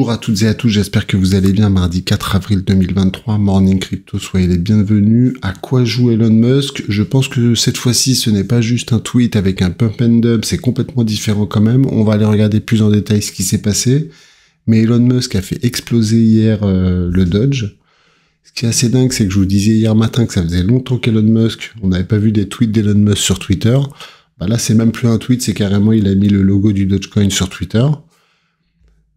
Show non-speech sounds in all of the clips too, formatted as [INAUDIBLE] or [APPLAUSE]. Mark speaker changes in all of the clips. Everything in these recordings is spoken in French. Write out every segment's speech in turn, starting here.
Speaker 1: Bonjour à toutes et à tous, j'espère que vous allez bien. Mardi 4 avril 2023, Morning Crypto, soyez les bienvenus. À quoi joue Elon Musk Je pense que cette fois-ci, ce n'est pas juste un tweet avec un pump and dump, c'est complètement différent quand même. On va aller regarder plus en détail ce qui s'est passé. Mais Elon Musk a fait exploser hier euh, le Dodge. Ce qui est assez dingue, c'est que je vous disais hier matin que ça faisait longtemps qu'Elon Musk, on n'avait pas vu des tweets d'Elon Musk sur Twitter. Bah là, c'est même plus un tweet, c'est carrément il a mis le logo du Dogecoin sur Twitter.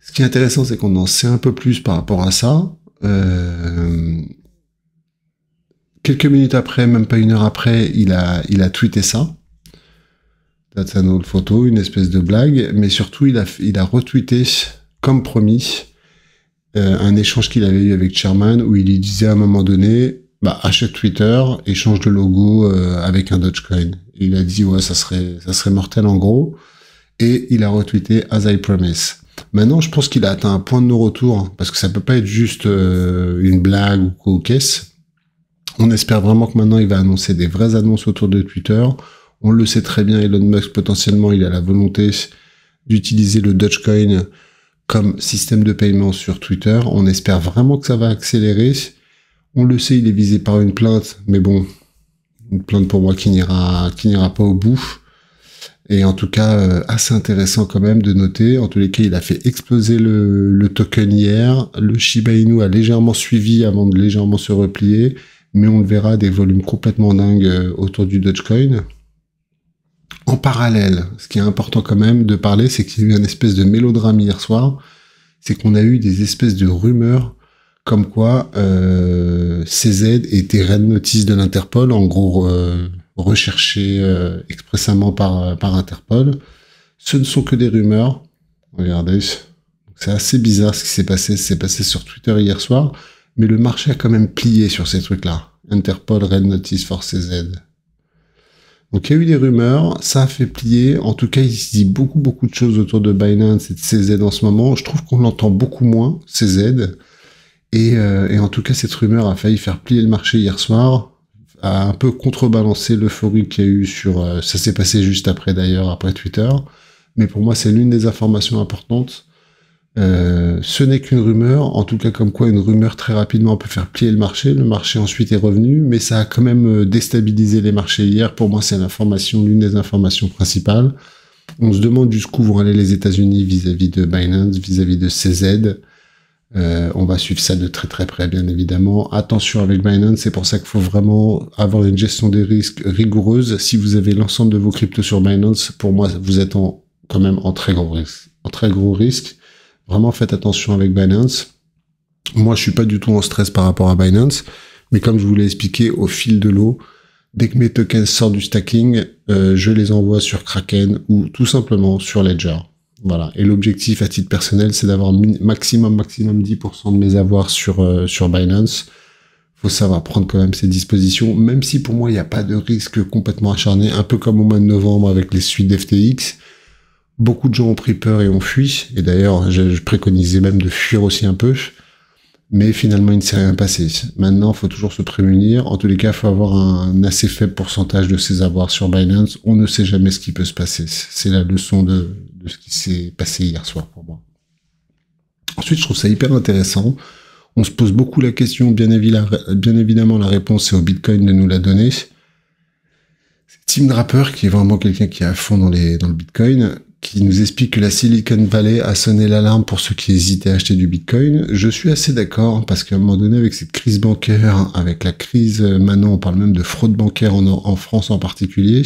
Speaker 1: Ce qui est intéressant, c'est qu'on en sait un peu plus par rapport à ça. Euh, quelques minutes après, même pas une heure après, il a, il a tweeté ça. That's une autre photo, une espèce de blague. Mais surtout, il a, il a retweeté, comme promis, euh, un échange qu'il avait eu avec Sherman où il lui disait à un moment donné bah, achète Twitter échange le logo euh, avec un Dogecoin. il a dit ouais ça serait ça serait mortel en gros et il a retweeté as I promise. Maintenant, je pense qu'il a atteint un point de non-retour hein, parce que ça ne peut pas être juste euh, une blague ou quoi quest On espère vraiment que maintenant il va annoncer des vraies annonces autour de Twitter. On le sait très bien, Elon Musk potentiellement il a la volonté d'utiliser le Dogecoin comme système de paiement sur Twitter. On espère vraiment que ça va accélérer. On le sait, il est visé par une plainte, mais bon, une plainte pour moi qui n'ira pas au bout. Et en tout cas, euh, assez intéressant quand même de noter. En tous les cas, il a fait exploser le, token hier. Le Shiba Inu a légèrement suivi avant de légèrement se replier. Mais on le verra, des volumes complètement dingues euh, autour du Dogecoin. En parallèle, ce qui est important quand même de parler, c'est qu'il y a eu une espèce de mélodrame hier soir. C'est qu'on a eu des espèces de rumeurs comme quoi euh, CZ était Red notice de l'Interpol. En gros... Euh, Recherché euh, expressément par, euh, par Interpol. Ce ne sont que des rumeurs. Regardez. C'est assez bizarre ce qui s'est passé. C'est passé sur Twitter hier soir. Mais le marché a quand même plié sur ces trucs-là. Interpol, Red Notice, Force Z. Donc il y a eu des rumeurs, ça a fait plier. En tout cas, il se dit beaucoup beaucoup de choses autour de Binance et de CZ en ce moment. Je trouve qu'on l'entend beaucoup moins, CZ. Et, euh, et en tout cas, cette rumeur a failli faire plier le marché hier soir a un peu contrebalancé l'euphorie qu'il y a eu sur... Euh, ça s'est passé juste après d'ailleurs, après Twitter. Mais pour moi, c'est l'une des informations importantes. Euh, ce n'est qu'une rumeur, en tout cas comme quoi une rumeur très rapidement peut faire plier le marché. Le marché ensuite est revenu, mais ça a quand même euh, déstabilisé les marchés hier. Pour moi, c'est l'information, l'une des informations principales. On se demande jusqu'où vont aller les États-Unis vis-à-vis de Binance, vis à -vis de CZ. Euh, on va suivre ça de très très près, bien évidemment. Attention avec Binance, c'est pour ça qu'il faut vraiment avoir une gestion des risques rigoureuse. Si vous avez l'ensemble de vos cryptos sur Binance, pour moi, vous êtes en, quand même en très gros risque. très gros Vraiment faites attention avec Binance. Moi, je suis pas du tout en stress par rapport à Binance, mais comme je vous l'ai expliqué au fil de l'eau, dès que mes tokens sortent du stacking, euh, je les envoie sur Kraken ou tout simplement sur Ledger. Voilà. Et l'objectif à titre personnel, c'est d'avoir maximum, maximum 10% de mes avoirs sur, euh, sur Binance. Faut savoir prendre quand même ses dispositions, même si pour moi, il n'y a pas de risque complètement acharné, un peu comme au mois de novembre avec les suites d'FTX. Beaucoup de gens ont pris peur et ont fui. Et d'ailleurs, je, préconisais même de fuir aussi un peu mais finalement il ne s'est rien passé. Maintenant, il faut toujours se prémunir. En tous les cas, il faut avoir un assez faible pourcentage de ses avoirs sur Binance. On ne sait jamais ce qui peut se passer. C'est la leçon de, ce qui s'est passé hier soir pour moi. Ensuite, je trouve ça hyper intéressant. On se pose beaucoup la question, bien, évidemment, la réponse est au Bitcoin de nous la donner. C'est Tim Draper, qui est vraiment quelqu'un qui est à fond dans le Bitcoin, qui nous explique que la Silicon Valley a sonné l'alarme pour ceux qui hésitaient à acheter du Bitcoin. Je suis assez d'accord parce qu'à un moment donné, avec cette crise bancaire, avec la crise, euh, maintenant on parle même de fraude bancaire en, France en particulier,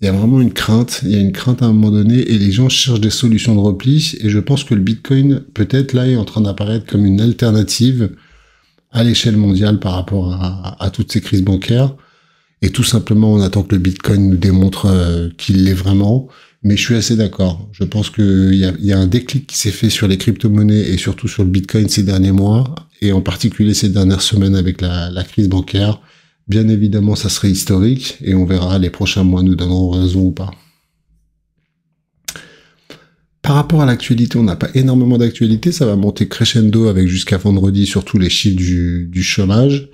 Speaker 1: il y a vraiment une crainte, il y a une crainte à un moment donné et les gens cherchent des solutions de repli et je pense que le Bitcoin peut-être là est en train d'apparaître comme une alternative à l'échelle mondiale par rapport à, toutes ces crises bancaires et tout simplement on attend que le Bitcoin nous démontre euh, qu'il l'est vraiment. Mais je suis assez d'accord. Je pense qu'il y a, un déclic qui s'est fait sur les crypto-monnaies et surtout sur le Bitcoin ces derniers mois, et en particulier ces dernières semaines avec la, crise bancaire. Bien évidemment, ça serait historique, et on verra, les prochains mois nous donneront raison ou pas. Par rapport à l'actualité, on n'a pas énormément d'actualité, ça va monter crescendo avec jusqu'à vendredi, sur tous les chiffres du, chômage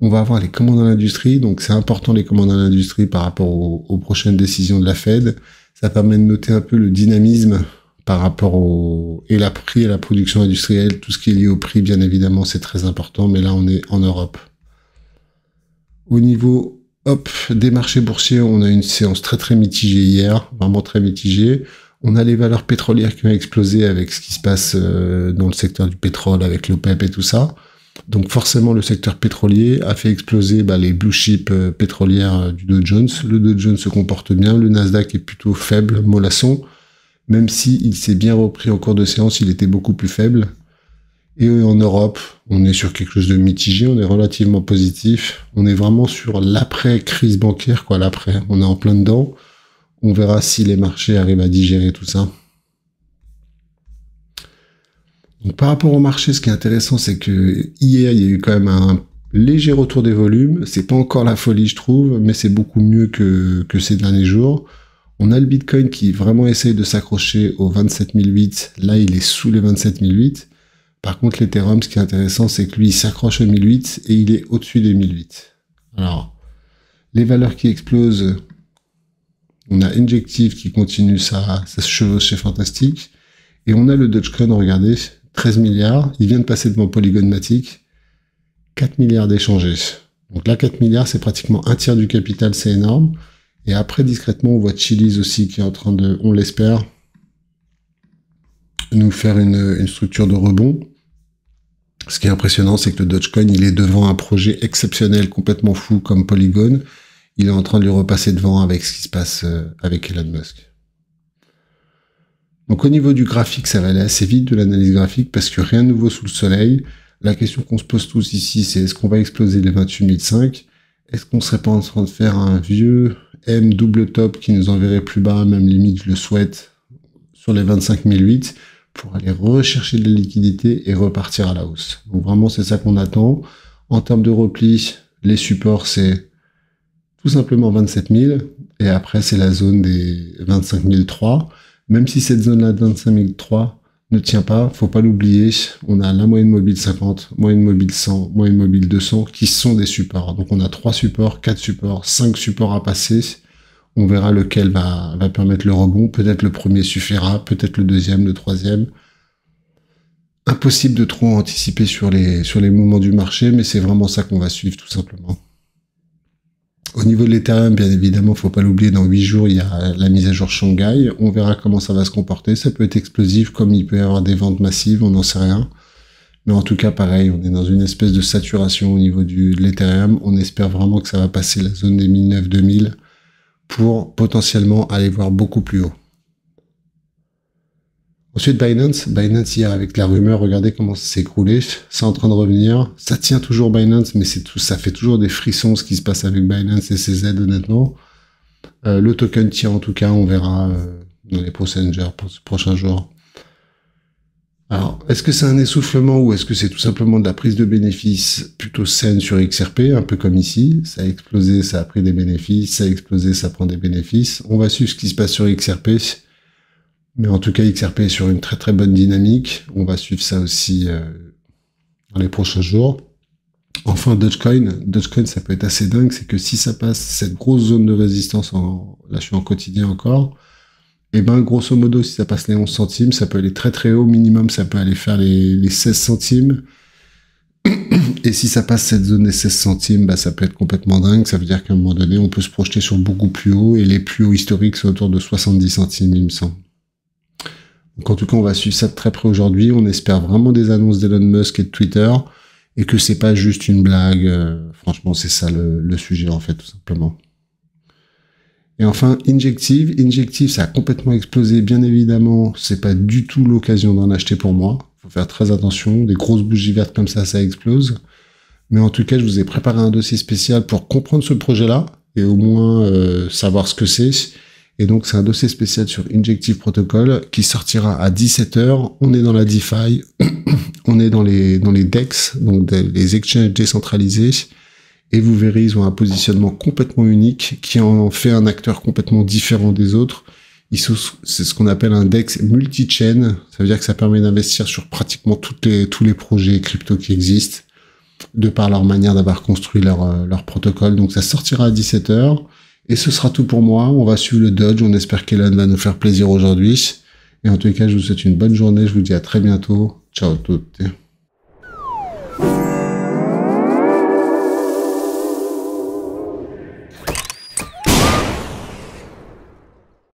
Speaker 1: on va avoir les commandes à l'industrie, donc c'est important les commandes à l'industrie par rapport aux, prochaines décisions de la Fed. Ça permet de noter un peu le dynamisme par rapport au et la prix à la production industrielle, tout ce qui est lié au prix, bien évidemment, c'est très important, mais là on est en Europe. Au niveau hop, des marchés boursiers, on a une séance très très mitigée hier, vraiment très mitigée. On a les valeurs pétrolières qui ont explosé avec ce qui se passe euh, dans le secteur du pétrole, avec l'OPEP e et tout ça. Donc forcément, le secteur pétrolier a fait exploser bah, les blue chips euh, pétrolières euh, du Dow Jones. Le Dow Jones se comporte bien, le Nasdaq est plutôt faible, mollasson, même si s'est bien repris en cours de séance, il était beaucoup plus faible. Et en Europe, on est sur quelque chose de mitigé, on est relativement positif, on est vraiment sur l'après-crise bancaire, quoi, l'après. On est en plein dedans. On verra si les marchés arrivent à digérer tout ça. Donc, par rapport au marché, ce qui est intéressant, c'est que hier, il y a eu quand même un léger retour des volumes. C'est pas encore la folie, je trouve, mais c'est beaucoup mieux que, ces derniers jours. On a le Bitcoin qui vraiment essaye de s'accrocher au 27008. Là, il est sous les 27008. Par contre, l'Ethereum, ce qui est intéressant, c'est que lui, il s'accroche au 1008 et il est au-dessus des 1008. Alors, les valeurs qui explosent, on a Injective qui continue sa, sa chevauchée fantastique. Et on a le Dogecoin, regardez, 13 milliards. Il vient de passer devant Polygon Matic. 4 milliards d'échangés. Donc là, 4 milliards, c'est pratiquement un tiers du capital, c'est énorme. Et après, discrètement, on voit Chili's aussi qui est en train de, on l'espère, nous faire une, une, structure de rebond. Ce qui est impressionnant, c'est que le Dogecoin, il est devant un projet exceptionnel, complètement fou, comme Polygon. Il est en train de lui repasser devant avec ce qui se passe euh, avec Elon Musk. Donc au niveau du graphique, ça va aller assez vite de l'analyse graphique parce que rien de nouveau sous le soleil. La question qu'on se pose tous ici, c'est est-ce qu'on va exploser les 28005 Est-ce qu'on serait pas en train de faire un vieux M double top qui nous enverrait plus bas, même limite je le souhaite, sur les 25008 pour aller rechercher de la liquidité et repartir à la hausse. Donc vraiment c'est ça qu'on attend. En termes de repli, les supports c'est tout simplement 27 000 et après c'est la zone des 25 même si cette zone-là de 25003 ne tient pas, faut pas l'oublier, on a la moyenne mobile 50, moyenne mobile 100, moyenne mobile 200 qui sont des supports. Donc on a trois supports, quatre supports, 5 supports à passer. On verra lequel va, va permettre le rebond. Peut-être le premier suffira, peut-être le deuxième, le troisième impossible de trop anticiper sur les, sur les mouvements du marché, mais c'est vraiment ça qu'on va suivre tout simplement. Au niveau de l'Ethereum, bien évidemment, faut pas l'oublier, dans 8 jours, il y a la mise à jour Shanghai. On verra comment ça va se comporter. Ça peut être explosif, comme il peut y avoir des ventes massives, on n'en sait rien. Mais en tout cas, pareil, on est dans une espèce de saturation au niveau du, de l'Ethereum. On espère vraiment que ça va passer la zone des 1.900, 2000 pour potentiellement aller voir beaucoup plus haut. Ensuite, Binance. Binance, hier, avec la rumeur, regardez comment ça s'est écroulé. C'est en train de revenir. Ça tient toujours Binance, mais c'est tout, ça fait toujours des frissons ce qui se passe avec Binance et ses aides, honnêtement. Euh, le token tient, en tout cas, on verra euh, dans les prochains Prochains jours. Alors, est-ce que c'est un essoufflement ou est-ce que c'est tout simplement de la prise de bénéfices plutôt saine sur XRP, un peu comme ici Ça a explosé, ça a pris des bénéfices, ça a explosé, ça prend des bénéfices. On va suivre ce qui se passe sur XRP. Mais en tout cas, XRP est sur une très très bonne dynamique. On va suivre ça aussi euh, dans les prochains jours. Enfin, Dogecoin. Dogecoin, ça peut être assez dingue. C'est que si ça passe cette grosse zone de résistance, là je suis en quotidien encore, et eh bien ben grosso modo, si ça passe les 11 centimes, ça peut aller très très haut. Minimum, ça peut aller faire les, 16 centimes. [CLEARS THROAT] Et si ça passe cette zone des 16 centimes, bah, ça peut être complètement dingue. Ça veut dire qu'à un moment donné, on peut se projeter sur beaucoup plus haut et les plus hauts historiques sont autour de 70 centimes, il me semble. Donc en tout cas, on va suivre ça de très près aujourd'hui. On espère vraiment des annonces d'Elon Musk et de Twitter et que c'est pas juste une blague. Euh, franchement, c'est ça le, sujet en fait, tout simplement. Et enfin, Injective. Injective, ça a complètement explosé. Bien évidemment, c'est pas du tout l'occasion d'en acheter pour moi. Faut faire très attention. Des grosses bougies vertes comme ça, ça explose. Mais en tout cas, je vous ai préparé un dossier spécial pour comprendre ce projet-là et au moins euh, savoir ce que c'est et donc, c'est un dossier spécial sur Injective Protocol qui sortira à 17h. On est dans la DeFi, [CLEARS THROAT] on est dans les, dans les DEX, donc les exchanges décentralisés. Et vous verrez, ils ont un positionnement complètement unique qui en fait un acteur complètement différent des autres. C'est ce qu'on appelle un DEX multi-chain. Ça veut dire que ça permet d'investir sur pratiquement toutes les, tous les projets crypto qui existent, de par leur manière d'avoir construit leur, euh, leur protocole. Donc, ça sortira à 17h. Et ce sera tout pour moi. On va suivre le Dodge. On espère qu'Elan va nous faire plaisir aujourd'hui. Et en tout cas, je vous souhaite une bonne journée. Je vous dis à très bientôt. Ciao toutes.